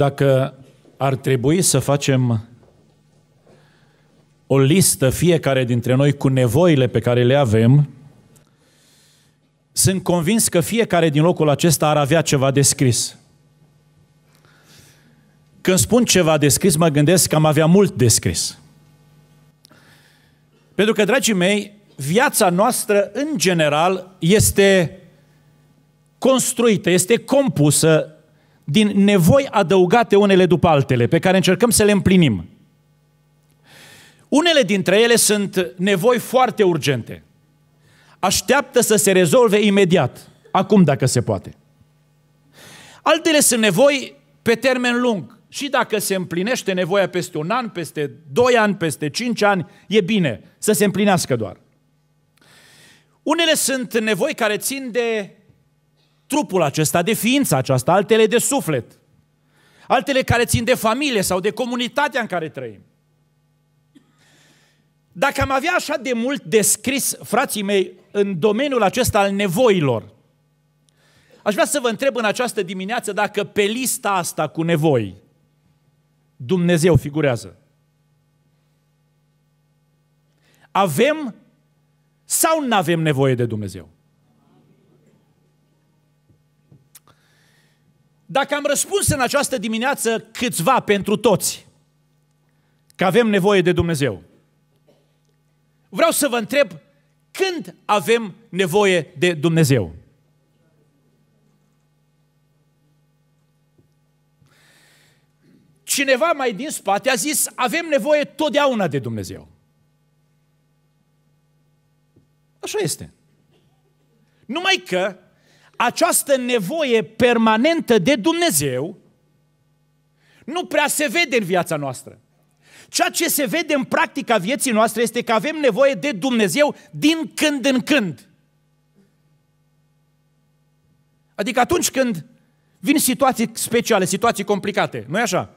dacă ar trebui să facem o listă fiecare dintre noi cu nevoile pe care le avem, sunt convins că fiecare din locul acesta ar avea ceva de scris. Când spun ceva de scris, mă gândesc că am avea mult de scris. Pentru că, dragii mei, viața noastră, în general, este construită, este compusă din nevoi adăugate unele după altele, pe care încercăm să le împlinim. Unele dintre ele sunt nevoi foarte urgente. Așteaptă să se rezolve imediat, acum dacă se poate. Altele sunt nevoi pe termen lung. Și dacă se împlinește nevoia peste un an, peste doi ani, peste cinci ani, e bine să se împlinească doar. Unele sunt nevoi care țin de trupul acesta de ființa aceasta, altele de suflet, altele care țin de familie sau de comunitatea în care trăim. Dacă am avea așa de mult descris, frații mei, în domeniul acesta al nevoilor, aș vrea să vă întreb în această dimineață dacă pe lista asta cu nevoi Dumnezeu figurează. Avem sau nu avem nevoie de Dumnezeu? Dacă am răspuns în această dimineață câțiva pentru toți, că avem nevoie de Dumnezeu, vreau să vă întreb când avem nevoie de Dumnezeu. Cineva mai din spate a zis, avem nevoie totdeauna de Dumnezeu. Așa este. Numai că această nevoie permanentă de Dumnezeu nu prea se vede în viața noastră. Ceea ce se vede în practica vieții noastre este că avem nevoie de Dumnezeu din când în când. Adică atunci când vin situații speciale, situații complicate, nu e așa?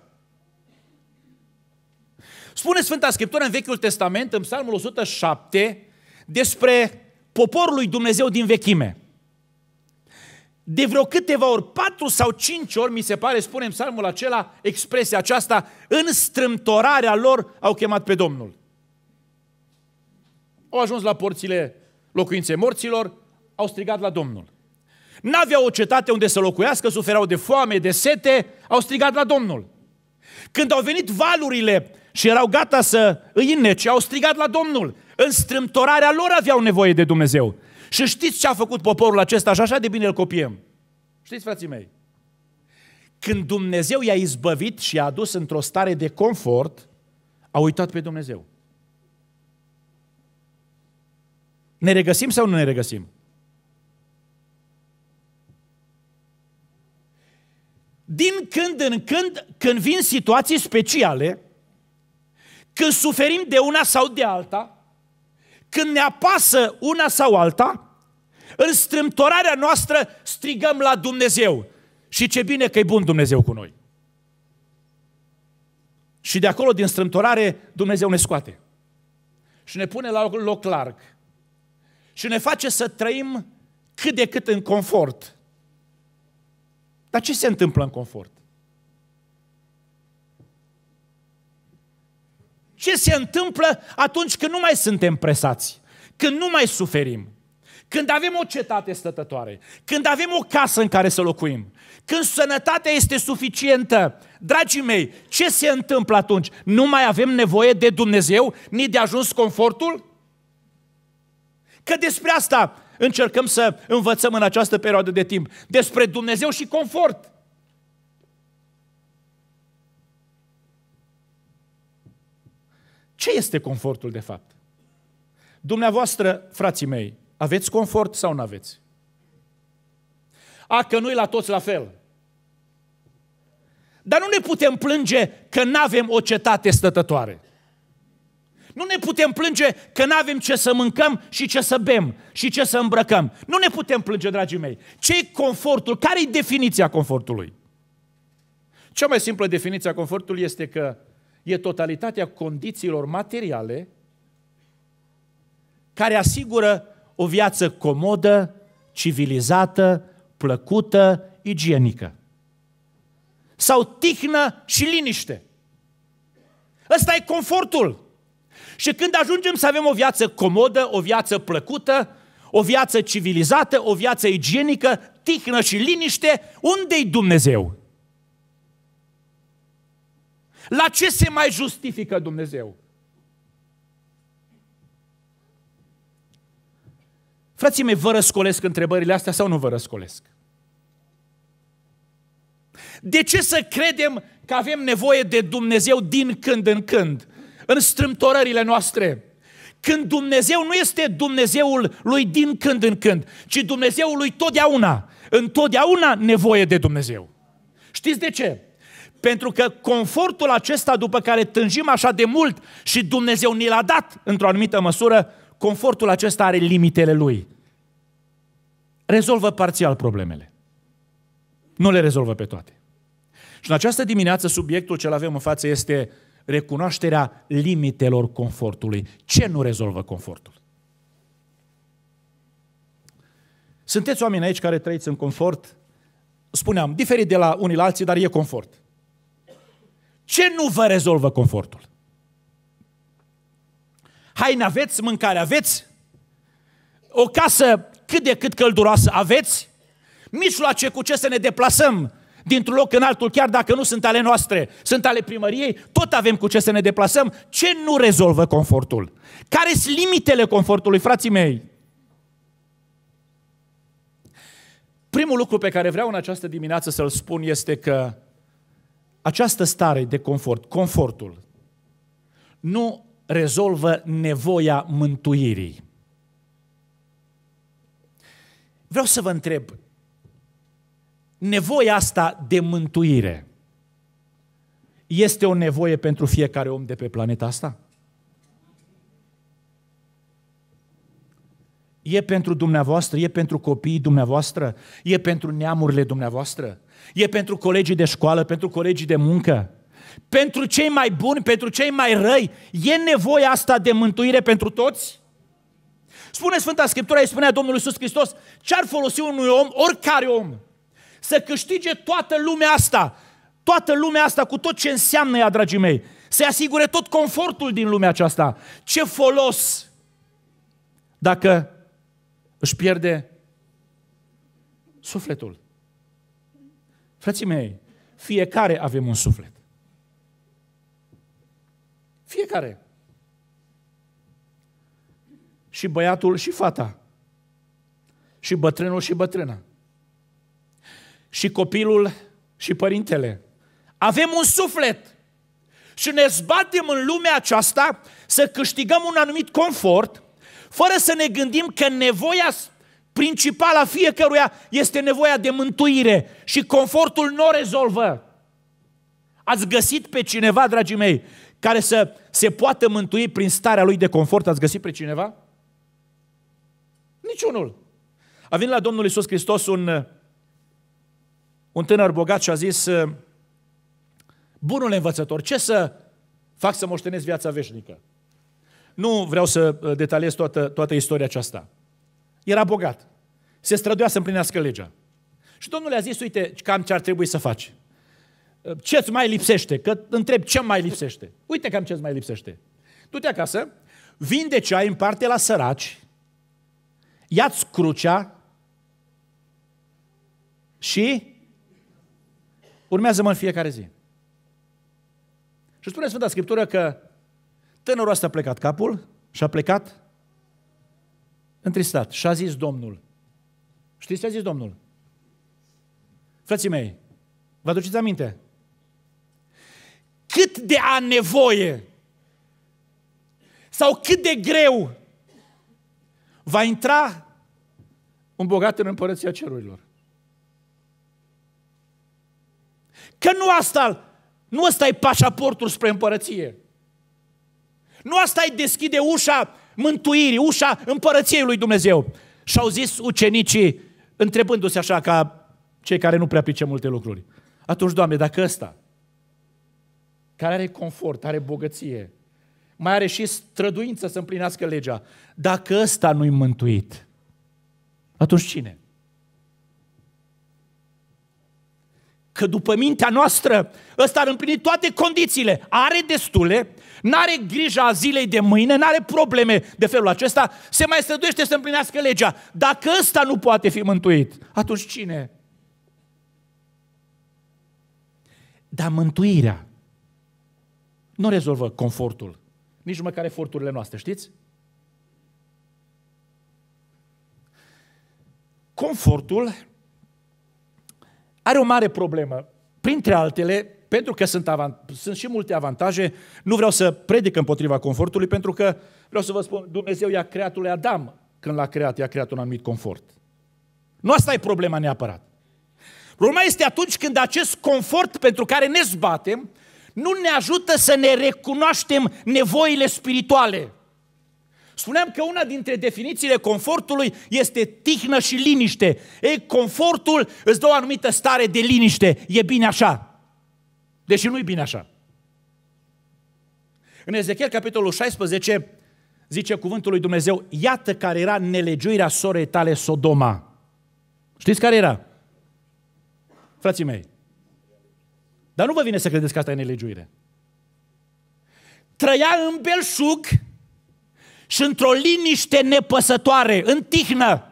Spune Sfânta Scriptură în Vechiul Testament, în Psalmul 107, despre poporul lui Dumnezeu din vechime de vreo câteva ori, patru sau cinci ori, mi se pare, spune în psalmul acela, expresia aceasta, în strâmtorarea lor au chemat pe Domnul. Au ajuns la porțile locuinței morților, au strigat la Domnul. N-aveau o cetate unde să locuiască, suferau de foame, de sete, au strigat la Domnul. Când au venit valurile și erau gata să îi înnece, au strigat la Domnul. În strâmtorarea lor aveau nevoie de Dumnezeu. Și știți ce a făcut poporul acesta și așa de bine îl copiem. Știți, frații mei? Când Dumnezeu i-a izbăvit și i-a adus într-o stare de confort, a uitat pe Dumnezeu. Ne regăsim sau nu ne regăsim? Din când în când, când vin situații speciale, când suferim de una sau de alta, când ne apasă una sau alta, în strâmtorarea noastră strigăm la Dumnezeu. Și ce bine că e bun Dumnezeu cu noi. Și de acolo, din strâmtorare, Dumnezeu ne scoate. Și ne pune la loc larg. Și ne face să trăim cât de cât în confort. Dar ce se întâmplă în confort? Ce se întâmplă atunci când nu mai suntem presați, când nu mai suferim, când avem o cetate stătătoare, când avem o casă în care să locuim, când sănătatea este suficientă. Dragii mei, ce se întâmplă atunci? Nu mai avem nevoie de Dumnezeu, nici de ajuns confortul? Că despre asta încercăm să învățăm în această perioadă de timp. Despre Dumnezeu și confort. Ce este confortul de fapt? Dumneavoastră, frații mei, aveți confort sau nu aveți? A, că nu-i la toți la fel. Dar nu ne putem plânge că nu avem o cetate stătătoare. Nu ne putem plânge că nu avem ce să mâncăm și ce să bem și ce să îmbrăcăm. Nu ne putem plânge, dragii mei. ce e confortul? Care-i definiția confortului? Cea mai simplă definiție a confortului este că e totalitatea condițiilor materiale care asigură o viață comodă, civilizată, plăcută, igienică. Sau tihnă și liniște. Ăsta e confortul. Și când ajungem să avem o viață comodă, o viață plăcută, o viață civilizată, o viață igienică, tihnă și liniște, unde-i Dumnezeu? La ce se mai justifică Dumnezeu? Frații mei, vă răscolesc întrebările astea sau nu vă răscolesc? De ce să credem că avem nevoie de Dumnezeu din când în când, în strâmtorările noastre? Când Dumnezeu nu este Dumnezeul lui din când în când, ci Dumnezeul lui totdeauna. Întotdeauna nevoie de Dumnezeu. Știți de ce? Pentru că confortul acesta după care tânjim așa de mult și Dumnezeu ni l-a dat într-o anumită măsură, confortul acesta are limitele lui. Rezolvă parțial problemele. Nu le rezolvă pe toate. Și în această dimineață subiectul ce avem în față este recunoașterea limitelor confortului. Ce nu rezolvă confortul? Sunteți oameni aici care trăiți în confort, spuneam, diferit de la unii la alții, dar e confort. Ce nu vă rezolvă confortul? Haine aveți, mâncare aveți, o casă cât de cât călduroasă aveți, mijloace cu ce să ne deplasăm dintr-un loc în altul, chiar dacă nu sunt ale noastre, sunt ale primăriei, tot avem cu ce să ne deplasăm. Ce nu rezolvă confortul? Care sunt limitele confortului, frații mei? Primul lucru pe care vreau în această dimineață să-l spun este că această stare de confort, confortul, nu rezolvă nevoia mântuirii. Vreau să vă întreb, nevoia asta de mântuire este o nevoie pentru fiecare om de pe planeta asta? E pentru dumneavoastră, e pentru copiii dumneavoastră, e pentru neamurile dumneavoastră, E pentru colegii de școală, pentru colegii de muncă, pentru cei mai buni, pentru cei mai răi. E nevoia asta de mântuire pentru toți? Spune Sfânta Scriptură, îi spunea Domnul Iisus Hristos, ce-ar folosi unui om, oricare om, să câștige toată lumea asta, toată lumea asta cu tot ce înseamnă ea, dragii mei, să-i asigure tot confortul din lumea aceasta. Ce folos dacă își pierde sufletul? Frații mei, fiecare avem un suflet. Fiecare. Și băiatul și fata. Și bătrânul și bătrâna. Și copilul și părintele. Avem un suflet. Și ne zbatem în lumea aceasta să câștigăm un anumit confort, fără să ne gândim că nevoia a fiecăruia este nevoia de mântuire și confortul nu o rezolvă. Ați găsit pe cineva, dragii mei, care să se poată mântui prin starea lui de confort? Ați găsit pe cineva? Niciunul. A venit la Domnul Isus Hristos un, un tânăr bogat și a zis, bunule învățător, ce să fac să moștenesc viața veșnică? Nu vreau să uh, detaliez toată, toată istoria aceasta. Era bogat. Se străduia să împlinească legea. Și Domnul le-a zis, uite, cam ce ar trebui să faci. ce îți mai lipsește? Că întreb ce mai lipsește. Uite cam ce îți mai lipsește. Du-te acasă, vinde ce ai în parte la săraci, ia-ți crucea și urmează-mă în fiecare zi. Și spune Sfânta Scriptură că tânărul ăsta a plecat capul și a plecat întristat și a zis Domnul. Știți ce a zis Domnul? Frații mei, vă aduceți aminte? Cât de a nevoie sau cât de greu va intra un bogat în împărăția cerurilor. Că nu asta, nu asta e pașaportul spre împărăție. Nu asta e deschide ușa mântuirii, ușa împărăției lui Dumnezeu. Și au zis ucenicii, întrebându-se așa ca cei care nu prea pice multe lucruri. Atunci, Doamne, dacă ăsta, care are confort, are bogăție, mai are și străduință să împlinească legea, dacă ăsta nu-i mântuit, atunci cine? Că după mintea noastră, ăsta ar împlini toate condițiile. Are destule, n-are grija a zilei de mâine, n-are probleme de felul acesta, se mai străduiește să împlinească legea. Dacă ăsta nu poate fi mântuit, atunci cine? Dar mântuirea nu rezolvă confortul, nici măcar eforturile noastre, știți? Confortul are o mare problemă. Printre altele, pentru că sunt, avant- sunt și multe avantaje, nu vreau să predic împotriva confortului, pentru că vreau să vă spun, Dumnezeu i-a creat lui Adam când l-a creat, i-a creat un anumit confort. Nu asta e problema neapărat. Problema este atunci când acest confort pentru care ne zbatem nu ne ajută să ne recunoaștem nevoile spirituale. Spuneam că una dintre definițiile confortului este tihnă și liniște. Ei, confortul îți dă o anumită stare de liniște. E bine așa. Deși nu e bine așa. În Ezechiel, capitolul 16, zice cuvântul lui Dumnezeu, iată care era nelegiuirea sorei tale Sodoma. Știți care era? Frații mei, dar nu vă vine să credeți că asta e nelegiuire. Trăia în belșug și într-o liniște nepăsătoare, în tihnă.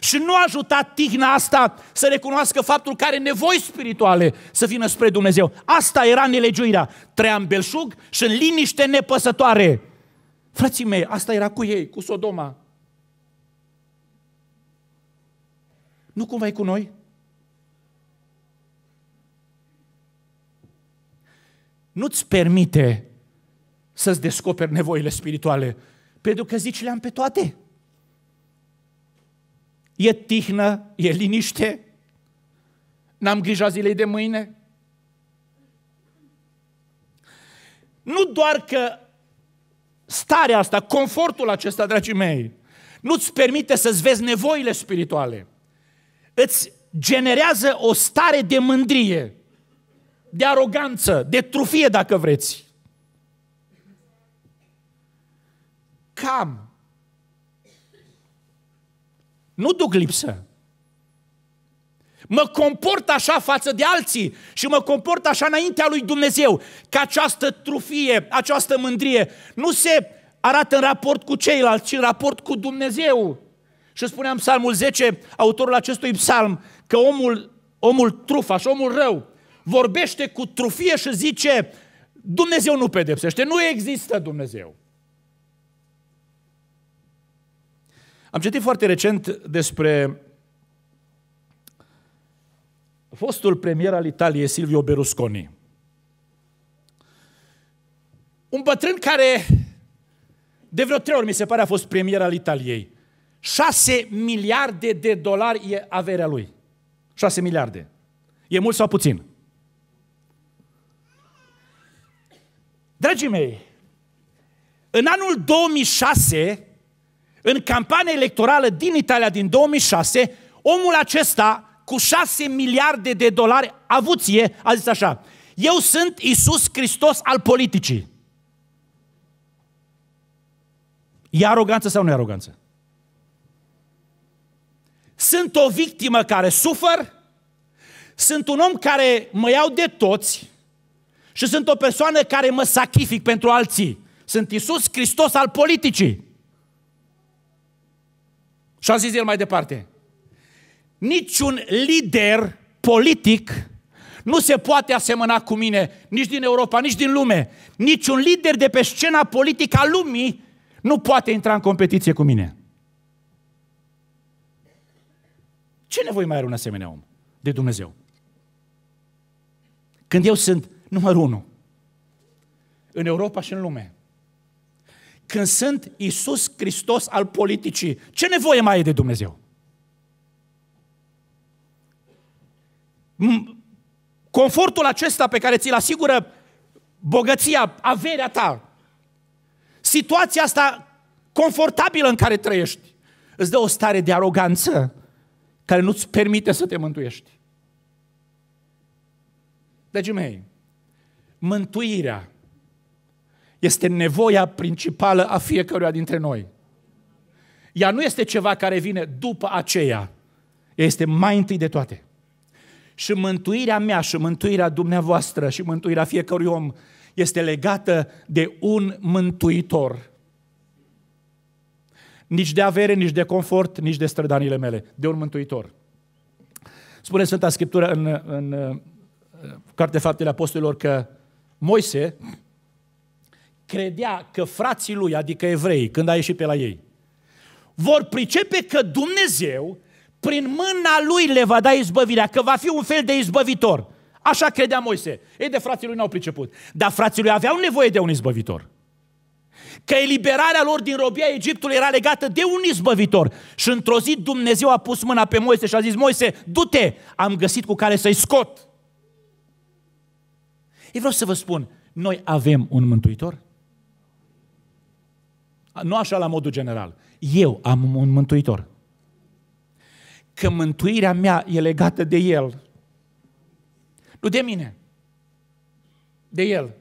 Și nu a ajutat tihna asta să recunoască faptul că are nevoi spirituale să vină spre Dumnezeu. Asta era nelegiuirea. Trăia în belșug și în liniște nepăsătoare. Frații mei, asta era cu ei, cu Sodoma. Nu cumva e cu noi? Nu-ți permite să-ți descoperi nevoile spirituale? Pentru că zici le-am pe toate. E tihnă, e liniște, n-am grija zilei de mâine. Nu doar că starea asta, confortul acesta, dragii mei, nu-ți permite să-ți vezi nevoile spirituale. Îți generează o stare de mândrie, de aroganță, de trufie, dacă vreți. Cam. Nu duc lipsă. Mă comport așa față de alții și mă comport așa înaintea lui Dumnezeu, că această trufie, această mândrie nu se arată în raport cu ceilalți, ci în raport cu Dumnezeu. Și spuneam psalmul 10, autorul acestui psalm, că omul, omul trufaș, omul rău, vorbește cu trufie și zice, Dumnezeu nu pedepsește, nu există Dumnezeu. Am citit foarte recent despre fostul premier al Italiei, Silvio Berlusconi. Un bătrân care de vreo trei ori, mi se pare, a fost premier al Italiei. 6 miliarde de dolari e averea lui. 6 miliarde. E mult sau puțin? Dragii mei, în anul 2006, în campania electorală din Italia din 2006, omul acesta cu 6 miliarde de dolari avuție a zis așa, eu sunt Isus Hristos al politicii. E aroganță sau nu e aroganță? Sunt o victimă care sufăr, sunt un om care mă iau de toți și sunt o persoană care mă sacrific pentru alții. Sunt Isus Hristos al politicii. Și a zis el mai departe, niciun lider politic nu se poate asemăna cu mine, nici din Europa, nici din lume. Niciun lider de pe scena politică a lumii nu poate intra în competiție cu mine. Ce nevoie mai are un asemenea om de Dumnezeu? Când eu sunt numărul unu în Europa și în lume, când sunt Isus Hristos al politicii, ce nevoie mai e de Dumnezeu? Confortul acesta pe care ți-l asigură bogăția, averea ta, situația asta confortabilă în care trăiești, îți dă o stare de aroganță care nu-ți permite să te mântuiești. Dragii mei, mântuirea este nevoia principală a fiecăruia dintre noi. Ea nu este ceva care vine după aceea. Ea este mai întâi de toate. Și mântuirea mea și mântuirea dumneavoastră și mântuirea fiecărui om este legată de un mântuitor. Nici de avere, nici de confort, nici de strădanile mele. De un mântuitor. Spune Sfânta Scriptură în, în uh, Cartea Faptele Apostolilor că Moise credea că frații lui, adică evrei, când a ieșit pe la ei, vor pricepe că Dumnezeu, prin mâna lui le va da izbăvirea, că va fi un fel de izbăvitor. Așa credea Moise. Ei de frații lui n-au priceput. Dar frații lui aveau nevoie de un izbăvitor. Că eliberarea lor din robia Egiptului era legată de un izbăvitor. Și într-o zi Dumnezeu a pus mâna pe Moise și a zis, Moise, du-te, am găsit cu care să-i scot. Eu vreau să vă spun, noi avem un mântuitor? Nu așa la modul general. Eu am un mântuitor. Că mântuirea mea e legată de El. Nu de mine. De El.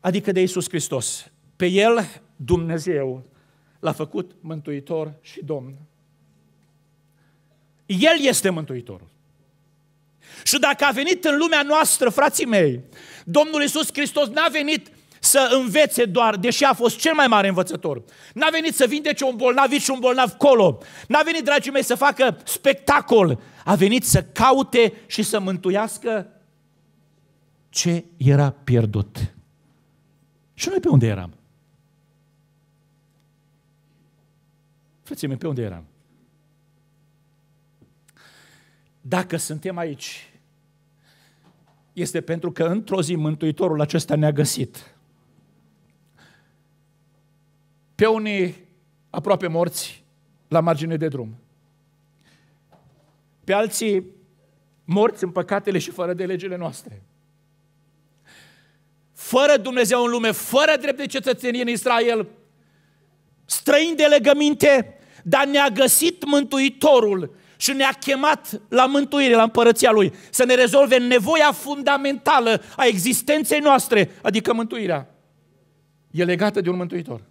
Adică de Isus Hristos. Pe El Dumnezeu l-a făcut mântuitor și Domn. El este mântuitorul. Și dacă a venit în lumea noastră, frații mei, Domnul Isus Hristos n-a venit să învețe doar, deși a fost cel mai mare învățător. N-a venit să vindece un bolnav și un bolnav colo. N-a venit, dragii mei, să facă spectacol. A venit să caute și să mântuiască ce era pierdut. Și noi pe unde eram? Frății mei, pe unde eram? Dacă suntem aici, este pentru că într-o zi Mântuitorul acesta ne-a găsit pe unii aproape morți la margine de drum, pe alții morți în păcatele și fără de legile noastre. Fără Dumnezeu în lume, fără drept de cetățenie în Israel, străini de legăminte, dar ne-a găsit Mântuitorul și ne-a chemat la mântuire, la împărăția Lui, să ne rezolve nevoia fundamentală a existenței noastre, adică mântuirea. E legată de un Mântuitor.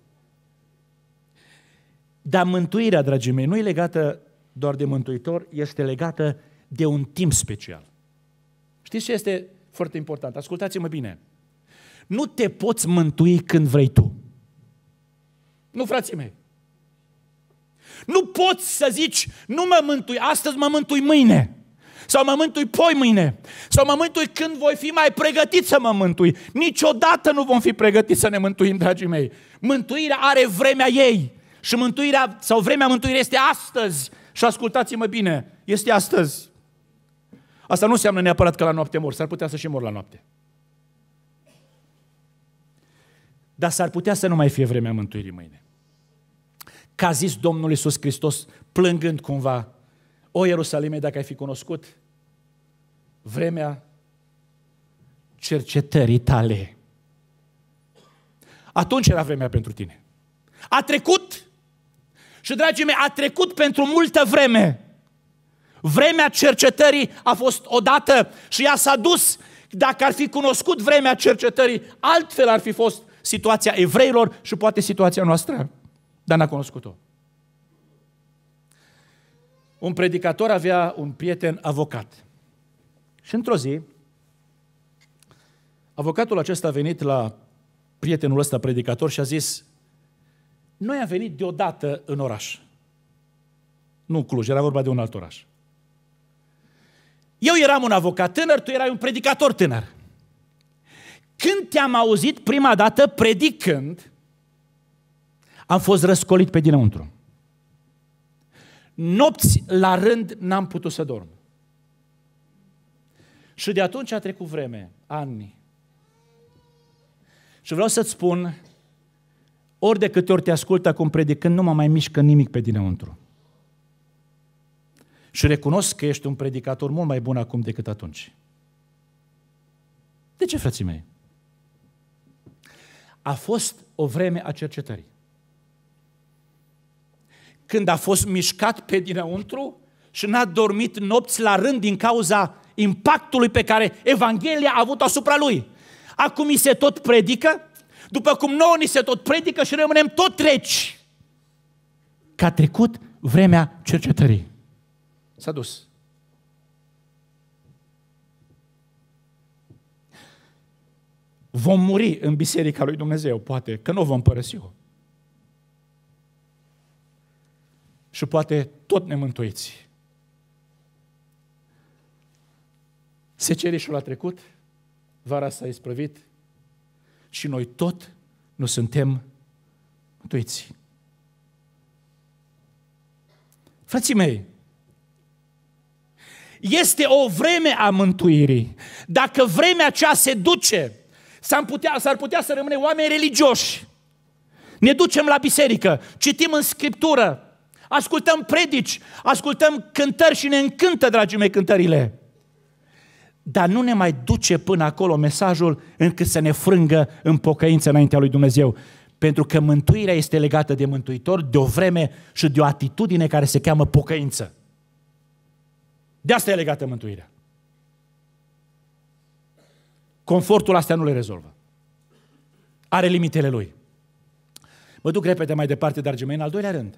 Dar mântuirea, dragii mei, nu e legată doar de mântuitor, este legată de un timp special. Știți ce este foarte important? Ascultați-mă bine. Nu te poți mântui când vrei tu. Nu, frații mei. Nu poți să zici, nu mă mântui, astăzi mă mântui mâine. Sau mă mântui poi mâine. Sau mă mântui când voi fi mai pregătit să mă mântui. Niciodată nu vom fi pregătiți să ne mântuim, dragii mei. Mântuirea are vremea ei. Și mântuirea sau vremea mântuirii este astăzi. Și ascultați-mă bine, este astăzi. Asta nu înseamnă neapărat că la noapte mor, s-ar putea să și mor la noapte. Dar s-ar putea să nu mai fie vremea mântuirii mâine. Ca a zis Domnul Iisus Hristos, plângând cumva, O Ierusalime, dacă ai fi cunoscut, vremea cercetării tale. Atunci era vremea pentru tine. A trecut și, dragii mei, a trecut pentru multă vreme. Vremea cercetării a fost odată și ea s-a dus. Dacă ar fi cunoscut vremea cercetării, altfel ar fi fost situația evreilor și poate situația noastră. Dar n-a cunoscut-o. Un predicator avea un prieten avocat. Și într-o zi, avocatul acesta a venit la prietenul ăsta predicator și a zis, noi am venit deodată în oraș. Nu în Cluj, era vorba de un alt oraș. Eu eram un avocat tânăr, tu erai un predicator tânăr. Când te-am auzit prima dată predicând, am fost răscolit pe dinăuntru. Nopți la rând n-am putut să dorm. Și de atunci a trecut vreme, ani. Și vreau să-ți spun ori de câte ori te ascult acum predicând, nu mă mai mișcă nimic pe dinăuntru. Și recunosc că ești un predicator mult mai bun acum decât atunci. De ce, frații mei? A fost o vreme a cercetării. Când a fost mișcat pe dinăuntru și n-a dormit nopți la rând din cauza impactului pe care Evanghelia a avut asupra lui. Acum îi se tot predică, după cum nouă ni se tot predică și rămânem tot treci. Că a trecut vremea cercetării. S-a dus. Vom muri în biserica lui Dumnezeu, poate, că nu vom părăsi -o. Și poate tot ne mântuiți. Secerișul a trecut, vara s-a isprăvit, și noi tot nu suntem mântuiți. Frații mei, este o vreme a mântuirii. Dacă vremea aceea se duce, s-ar putea, s-ar putea să rămâne oameni religioși. Ne ducem la biserică, citim în scriptură, ascultăm predici, ascultăm cântări și ne încântă, dragii mei, cântările dar nu ne mai duce până acolo mesajul încât să ne frângă în pocăință înaintea lui Dumnezeu. Pentru că mântuirea este legată de mântuitor, de o vreme și de o atitudine care se cheamă pocăință. De asta e legată mântuirea. Confortul astea nu le rezolvă. Are limitele lui. Mă duc repede mai departe, dragii mei, în al doilea rând.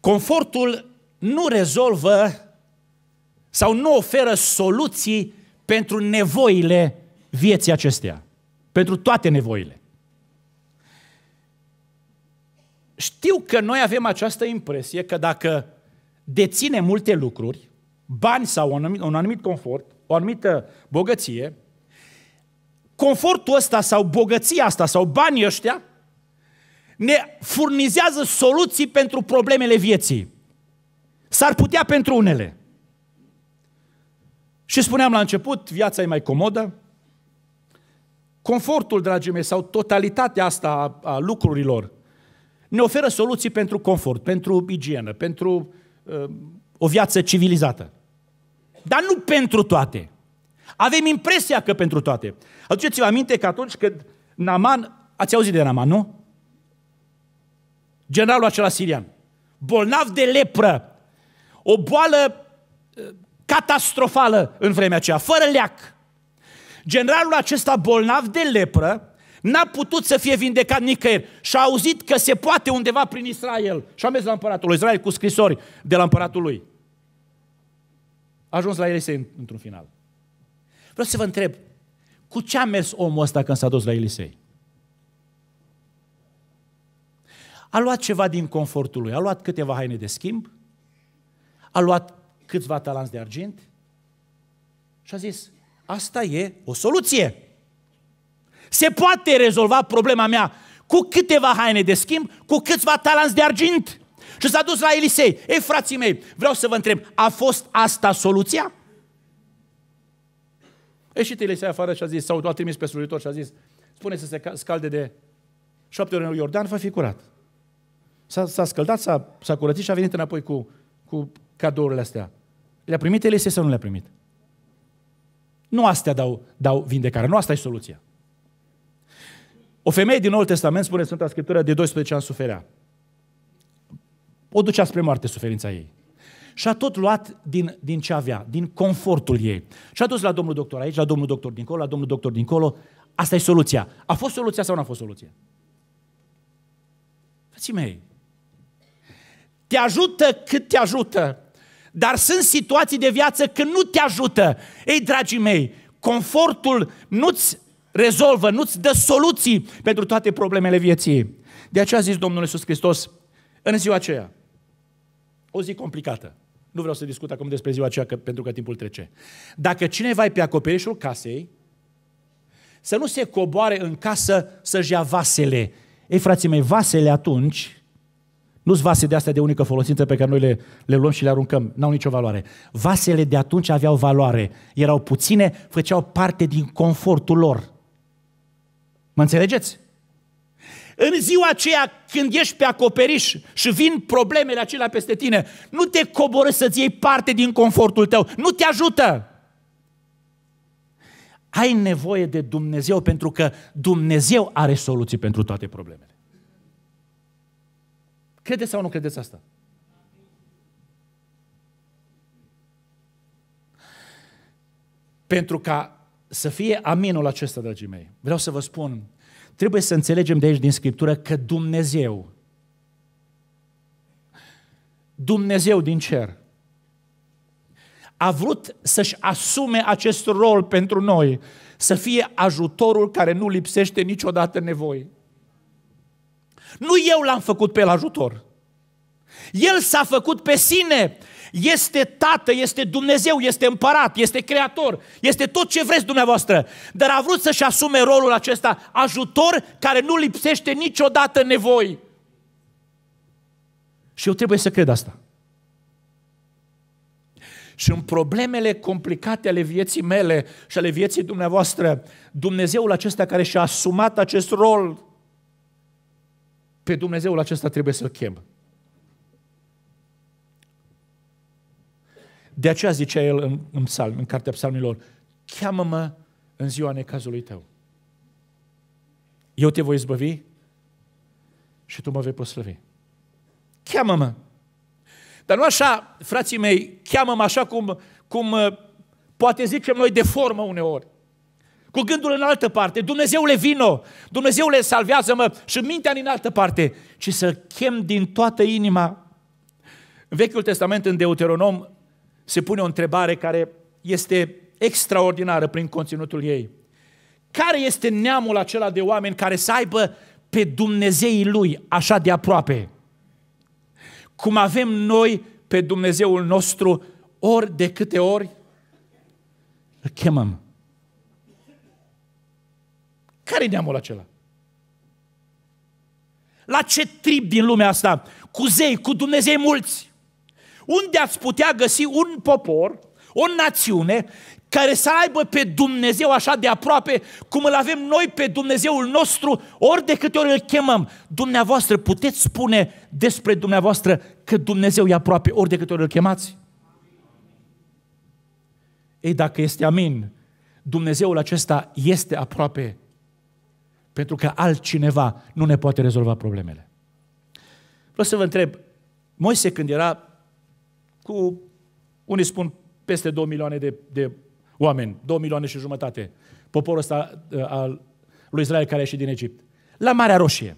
Confortul nu rezolvă sau nu oferă soluții pentru nevoile vieții acesteia, pentru toate nevoile. Știu că noi avem această impresie că dacă deține multe lucruri, bani sau un anumit, un anumit confort, o anumită bogăție, confortul ăsta sau bogăția asta sau banii ăștia ne furnizează soluții pentru problemele vieții. S-ar putea pentru unele, și spuneam la început, viața e mai comodă, confortul, dragii mei, sau totalitatea asta a lucrurilor, ne oferă soluții pentru confort, pentru igienă, pentru uh, o viață civilizată. Dar nu pentru toate. Avem impresia că pentru toate. Aduceți-vă aminte că atunci când Naman, ați auzit de Naman, nu? Generalul acela sirian, bolnav de lepră, o boală catastrofală în vremea aceea, fără leac. Generalul acesta bolnav de lepră n-a putut să fie vindecat nicăieri și a auzit că se poate undeva prin Israel. Și a mers la împăratul lui Israel cu scrisori de la împăratul lui. A ajuns la Elisei într-un final. Vreau să vă întreb, cu ce a mers omul ăsta când s-a dus la Elisei? A luat ceva din confortul lui, a luat câteva haine de schimb, a luat câțiva talanți de argint și a zis, asta e o soluție. Se poate rezolva problema mea cu câteva haine de schimb, cu câțiva talanți de argint. Și s-a dus la Elisei. Ei, frații mei, vreau să vă întreb, a fost asta soluția? Ieșit Elisei afară și a zis, sau a trimis pe slujitor și a zis, spune să se scalde de șapte ori în Iordan, va fi curat. S-a, s-a scăldat, s-a, s-a curățit și a venit înapoi cu, cu cadourile astea? Le-a primit Elisei sau nu le-a primit? Nu astea dau, dau vindecare, nu asta e soluția. O femeie din Noul Testament, spune Sfânta Scriptură, de 12 ani suferea. O ducea spre moarte suferința ei. Și a tot luat din, din ce avea, din confortul ei. Și a dus la domnul doctor aici, la domnul doctor dincolo, la domnul doctor dincolo. Asta e soluția. A fost soluția sau nu a fost soluția? Frații mei, te ajută cât te ajută dar sunt situații de viață când nu te ajută. Ei, dragii mei, confortul nu-ți rezolvă, nu-ți dă soluții pentru toate problemele vieții. De aceea a zis Domnul Iisus Hristos în ziua aceea, o zi complicată, nu vreau să discut acum despre ziua aceea, că, pentru că timpul trece. Dacă cineva e pe acoperișul casei, să nu se coboare în casă să-și ia vasele. Ei, frații mei, vasele atunci nu-s vase de astea de unică folosință pe care noi le, le luăm și le aruncăm. N-au nicio valoare. Vasele de atunci aveau valoare. Erau puține, făceau parte din confortul lor. Mă înțelegeți? În ziua aceea când ești pe acoperiș și vin problemele acelea peste tine, nu te coborâ să-ți iei parte din confortul tău. Nu te ajută! Ai nevoie de Dumnezeu pentru că Dumnezeu are soluții pentru toate problemele. Credeți sau nu credeți asta? Pentru ca să fie aminul acesta, dragii mei, vreau să vă spun, trebuie să înțelegem de aici din Scriptură că Dumnezeu, Dumnezeu din cer, a vrut să-și asume acest rol pentru noi, să fie ajutorul care nu lipsește niciodată nevoi. Nu eu l-am făcut pe el ajutor. El s-a făcut pe sine. Este tată, este Dumnezeu, este împărat, este creator, este tot ce vreți dumneavoastră. Dar a vrut să-și asume rolul acesta ajutor care nu lipsește niciodată nevoi. Și eu trebuie să cred asta. Și în problemele complicate ale vieții mele și ale vieții dumneavoastră, Dumnezeul acesta care și-a asumat acest rol pe Dumnezeul acesta trebuie să-L chem. De aceea zicea el în, în psalm, în cartea psalmilor, cheamă-mă în ziua necazului tău. Eu te voi zbăvi și tu mă vei păslăvi. Cheamă-mă! Dar nu așa, frații mei, cheamă-mă așa cum, cum uh, poate zicem noi de formă uneori cu gândul în altă parte. Dumnezeu le vină, Dumnezeu le salvează-mă! Și mintea în altă parte. Ci să chem din toată inima. În Vechiul Testament, în Deuteronom, se pune o întrebare care este extraordinară prin conținutul ei. Care este neamul acela de oameni care să aibă pe Dumnezeii lui așa de aproape? Cum avem noi pe Dumnezeul nostru ori de câte ori îl chemăm care e neamul acela? La ce trib din lumea asta? Cu zei, cu Dumnezei mulți. Unde ați putea găsi un popor, o națiune, care să aibă pe Dumnezeu așa de aproape, cum îl avem noi pe Dumnezeul nostru, ori de câte ori îl chemăm. Dumneavoastră puteți spune despre dumneavoastră că Dumnezeu e aproape, ori de câte ori îl chemați? Ei, dacă este amin, Dumnezeul acesta este aproape pentru că altcineva nu ne poate rezolva problemele. Vreau să vă întreb, Moise când era cu, unii spun, peste 2 milioane de, de oameni, 2 milioane și jumătate, poporul ăsta uh, al lui Israel care a ieșit din Egipt, la Marea Roșie.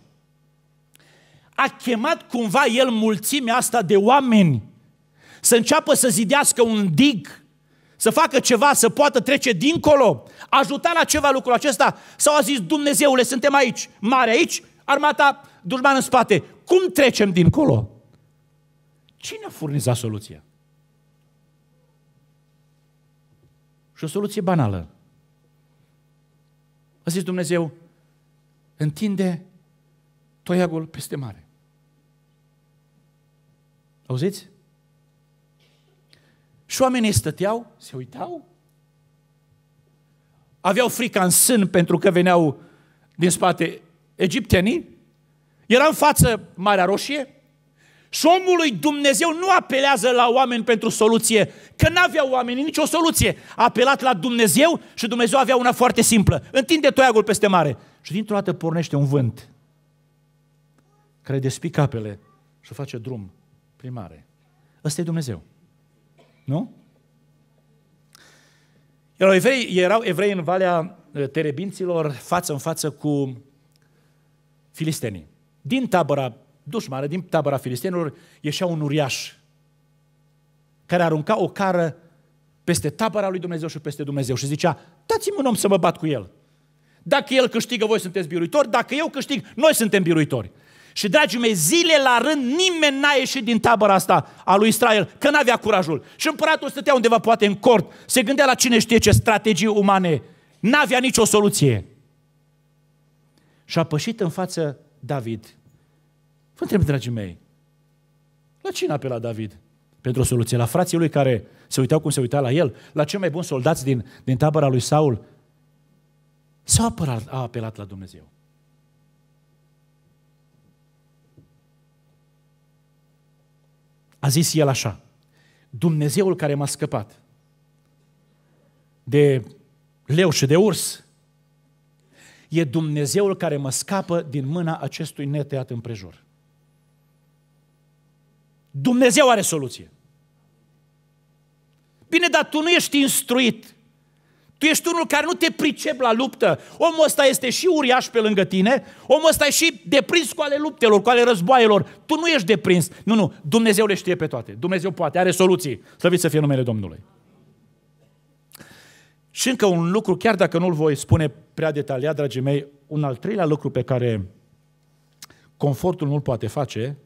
A chemat cumva el mulțimea asta de oameni să înceapă să zidească un dig să facă ceva, să poată trece dincolo, ajuta la ceva lucrul acesta, sau a zis, Dumnezeule, suntem aici, mare aici, armata dușman în spate, cum trecem dincolo? Cine a furnizat soluția? Și o soluție banală. A zis Dumnezeu, întinde toiagul peste mare. Auziți? Și oamenii stăteau, se uitau, aveau frica în sân pentru că veneau din spate egiptenii, era în față Marea Roșie și omul lui Dumnezeu nu apelează la oameni pentru soluție, că nu aveau oamenii nicio soluție. A apelat la Dumnezeu și Dumnezeu avea una foarte simplă. Întinde toiagul peste mare și dintr-o dată pornește un vânt care despică apele și face drum primare. Ăsta e Dumnezeu. Nu? Erau evrei, erau evrei în Valea uh, Terebinților față în față cu filistenii. Din tabăra dușmană, din tabăra filistenilor, ieșea un uriaș care arunca o cară peste tabăra lui Dumnezeu și peste Dumnezeu și zicea, dați-mi un om să mă bat cu el. Dacă el câștigă, voi sunteți biruitori, dacă eu câștig, noi suntem biruitori. Și, dragii mei, zile la rând nimeni n-a ieșit din tabăra asta a lui Israel, că n-avea curajul. Și împăratul stătea undeva, poate în cort, se gândea la cine știe ce strategii umane. N-avea nicio soluție. Și a pășit în față David. Vă întreb, dragii mei, la cine apela David? Pentru o soluție. La frații lui care se uitau cum se uita la el, la cei mai buni soldați din, din tabăra lui Saul, sau a apelat la Dumnezeu? A zis el așa, Dumnezeul care m-a scăpat de leu și de urs, e Dumnezeul care mă scapă din mâna acestui neteat împrejur. Dumnezeu are soluție. Bine, dar tu nu ești instruit tu ești unul care nu te pricep la luptă. Omul ăsta este și uriaș pe lângă tine, omul ăsta e și deprins cu ale luptelor, cu ale războaielor. Tu nu ești deprins. Nu, nu, Dumnezeu le știe pe toate. Dumnezeu poate, are soluții. Slăvit să fie numele Domnului. Și încă un lucru, chiar dacă nu-l voi spune prea detaliat, dragii mei, un al treilea lucru pe care confortul nu-l poate face,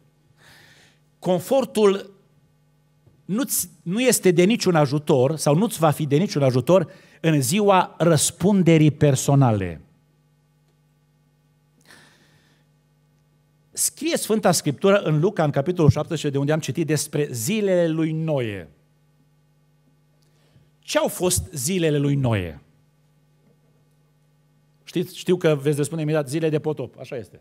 confortul nu, nu este de niciun ajutor sau nu-ți va fi de niciun ajutor în ziua răspunderii personale. Scrie Sfânta Scriptură în Luca, în capitolul 17, de unde am citit despre zilele lui Noe. Ce au fost zilele lui Noe? Știți, știu că veți răspunde imediat zile de potop, așa este.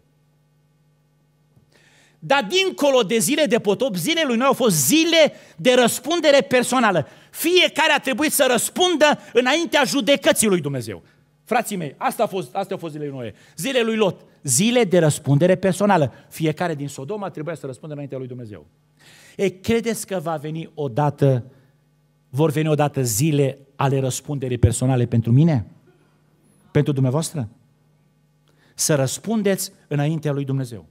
Dar dincolo de zile de potop, zilele lui Noi au fost zile de răspundere personală. Fiecare a trebuit să răspundă înaintea judecății lui Dumnezeu. Frații mei, asta a fost, astea au fost zilele lui Noe. Zile lui Lot, zile de răspundere personală. Fiecare din Sodoma trebuia să răspundă înaintea lui Dumnezeu. E, credeți că va veni odată, vor veni odată zile ale răspunderii personale pentru mine? Pentru dumneavoastră? Să răspundeți înaintea lui Dumnezeu.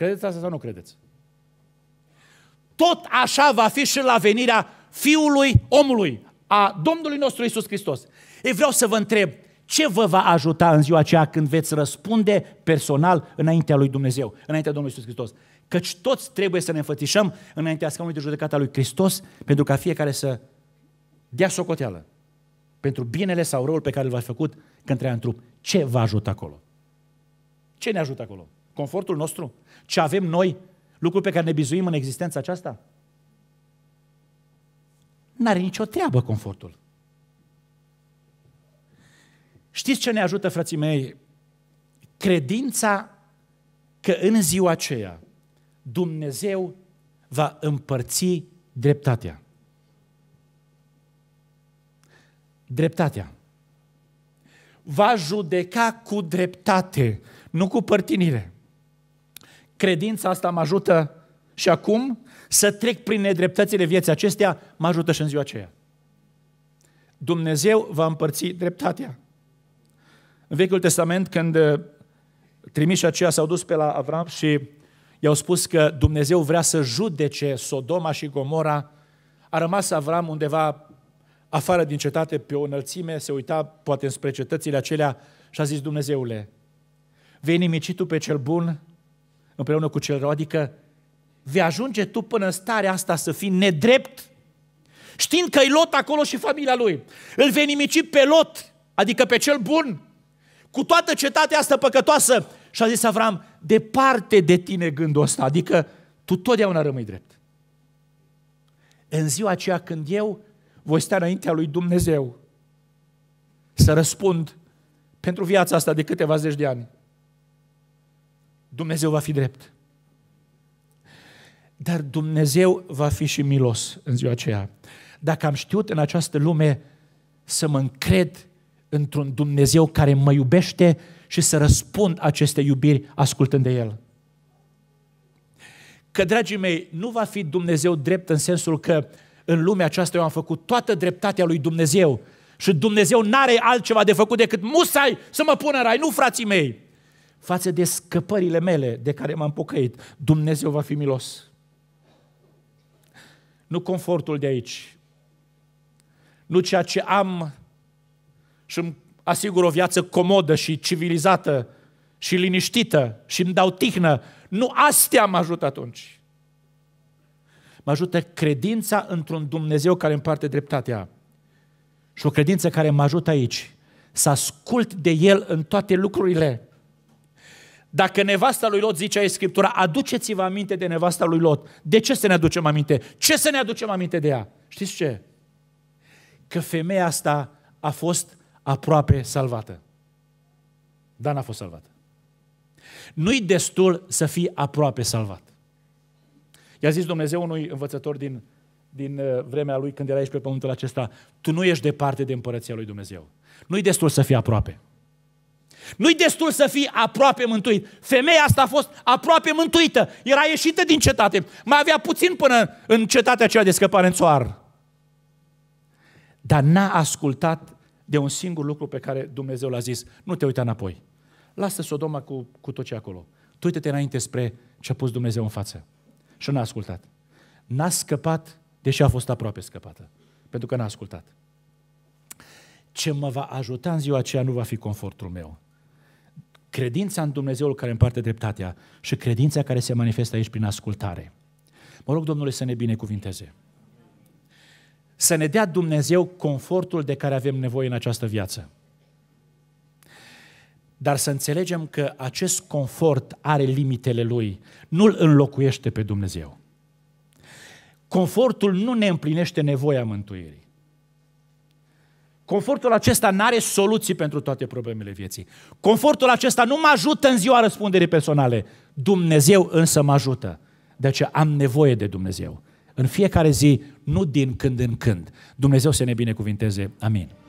Credeți asta sau nu credeți? Tot așa va fi și la venirea Fiului omului, a Domnului nostru Isus Hristos. Ei vreau să vă întreb, ce vă va ajuta în ziua aceea când veți răspunde personal înaintea lui Dumnezeu, înaintea Domnului Isus Hristos? Căci toți trebuie să ne înfățișăm înaintea scaunului de judecată lui Hristos pentru ca fiecare să dea socoteală pentru binele sau răul pe care l-a făcut când trăia în trup. Ce va ajuta acolo? Ce ne ajută acolo? Confortul nostru? Ce avem noi? Lucrul pe care ne bizuim în existența aceasta? N-are nicio treabă confortul. Știți ce ne ajută, frații mei? Credința că în ziua aceea Dumnezeu va împărți dreptatea. Dreptatea. Va judeca cu dreptate, nu cu părtinire credința asta mă ajută și acum să trec prin nedreptățile vieții acestea, mă ajută și în ziua aceea. Dumnezeu va împărți dreptatea. În Vechiul Testament, când uh, trimișii aceia s-au dus pe la Avram și i-au spus că Dumnezeu vrea să judece Sodoma și Gomora, a rămas Avram undeva afară din cetate, pe o înălțime, se uita poate spre cetățile acelea și a zis Dumnezeule, vei nimici tu pe cel bun împreună cu cel rău, adică vei ajunge tu până în starea asta să fii nedrept, știind că-i Lot acolo și familia lui. Îl vei nimici pe Lot, adică pe cel bun, cu toată cetatea asta păcătoasă. Și a zis Avram, departe de tine gândul ăsta, adică tu totdeauna rămâi drept. În ziua aceea când eu voi sta înaintea lui Dumnezeu să răspund pentru viața asta de câteva zeci de ani, Dumnezeu va fi drept. Dar Dumnezeu va fi și milos în ziua aceea. Dacă am știut în această lume să mă încred într-un Dumnezeu care mă iubește și să răspund aceste iubiri ascultând de El. Că, dragii mei, nu va fi Dumnezeu drept în sensul că în lumea aceasta eu am făcut toată dreptatea lui Dumnezeu și Dumnezeu n-are altceva de făcut decât musai să mă pună în rai, nu frații mei față de scăpările mele de care m-am pocăit, Dumnezeu va fi milos. Nu confortul de aici, nu ceea ce am și îmi asigur o viață comodă și civilizată și liniștită și îmi dau tihnă. Nu astea mă ajută atunci. Mă ajută credința într-un Dumnezeu care împarte dreptatea. Și o credință care mă ajută aici să ascult de El în toate lucrurile dacă nevasta lui Lot, zicea Scriptura, aduceți-vă aminte de nevasta lui Lot. De ce să ne aducem aminte? Ce să ne aducem aminte de ea? Știți ce? Că femeia asta a fost aproape salvată. Dar n-a fost salvată. Nu-i destul să fii aproape salvat. I-a zis Dumnezeu unui învățător din, din uh, vremea lui când era aici pe pământul acesta, tu nu ești departe de împărăția lui Dumnezeu. Nu-i destul să fii aproape. Nu-i destul să fii aproape mântuit. Femeia asta a fost aproape mântuită. Era ieșită din cetate. Mai avea puțin până în cetatea aceea de scăpare în țoar. Dar n-a ascultat de un singur lucru pe care Dumnezeu l-a zis. Nu te uita înapoi. Lasă Sodoma cu, cu tot ce acolo. Tu uite-te înainte spre ce a pus Dumnezeu în față. Și n-a ascultat. N-a scăpat, deși a fost aproape scăpată. Pentru că n-a ascultat. Ce mă va ajuta în ziua aceea nu va fi confortul meu Credința în Dumnezeul care împarte dreptatea și credința care se manifestă aici prin ascultare. Mă rog, Domnule, să ne binecuvinteze. Să ne dea Dumnezeu confortul de care avem nevoie în această viață. Dar să înțelegem că acest confort are limitele lui, nu îl înlocuiește pe Dumnezeu. Confortul nu ne împlinește nevoia mântuirii. Confortul acesta nu are soluții pentru toate problemele vieții. Confortul acesta nu mă ajută în ziua răspunderii personale. Dumnezeu însă mă ajută. De aceea am nevoie de Dumnezeu. În fiecare zi, nu din când în când. Dumnezeu să ne binecuvinteze. Amin.